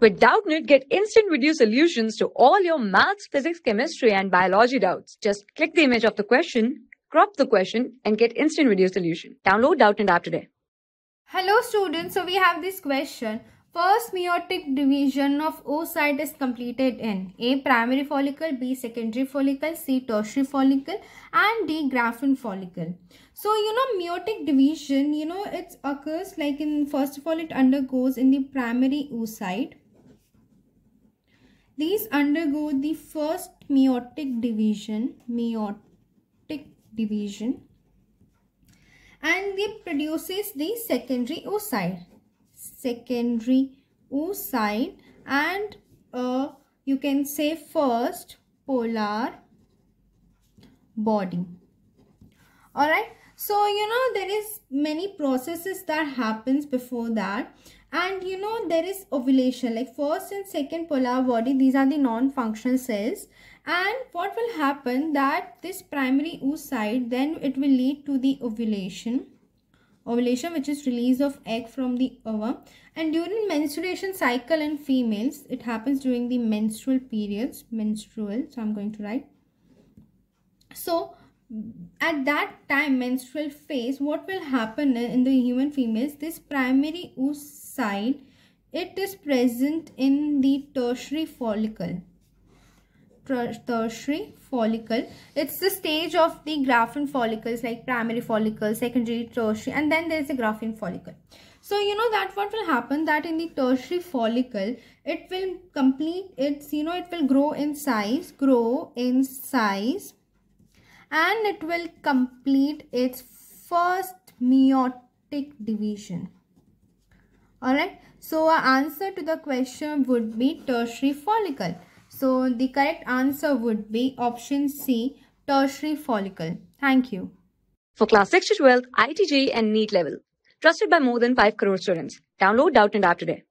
With Doubtnit, get instant video solutions to all your maths, physics, chemistry, and biology doubts. Just click the image of the question, crop the question, and get instant video solution. Download Doubtnit app today. Hello students, so we have this question. First meiotic division of oocyte is completed in A. Primary follicle, B. Secondary follicle, C. Tertiary follicle and D. Graphene follicle. So, you know, meiotic division, you know, it occurs like in, first of all, it undergoes in the primary oocyte these undergo the first meiotic division, meiotic division and it produces the secondary oocyte, secondary oocyte and uh, you can say first polar body. Alright, so you know there is many processes that happens before that and you know there is ovulation like first and second polar body these are the non-functional cells and what will happen that this primary oocyte then it will lead to the ovulation ovulation which is release of egg from the ovum and during menstruation cycle in females it happens during the menstrual periods menstrual so i'm going to write so at that time menstrual phase what will happen in the human females this primary oocyte it is present in the tertiary follicle tertiary follicle it's the stage of the graphene follicles like primary follicle secondary tertiary and then there's the graphene follicle so you know that what will happen that in the tertiary follicle it will complete its you know it will grow in size grow in size and it will complete its first meiotic division. Alright, so our answer to the question would be tertiary follicle. So the correct answer would be option C, tertiary follicle. Thank you. For class 6 to 12, ITJ and NEET level. Trusted by more than 5 crore students. Download Doubt and App today.